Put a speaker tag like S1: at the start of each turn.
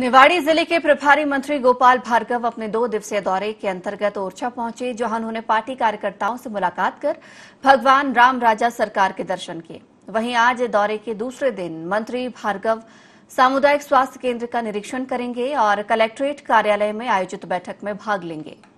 S1: निवाड़ी जिले के प्रभारी मंत्री गोपाल भार्गव अपने दो दिवसीय दौरे के अंतर्गत ओरछा पहुंचे जहां उन्होंने पार्टी कार्यकर्ताओं से मुलाकात कर भगवान राम राजा सरकार के दर्शन किए वहीं आज दौरे के दूसरे दिन मंत्री भार्गव सामुदायिक स्वास्थ्य केंद्र का निरीक्षण करेंगे और कलेक्ट्रेट कार्यालय में आयोजित बैठक में भाग लेंगे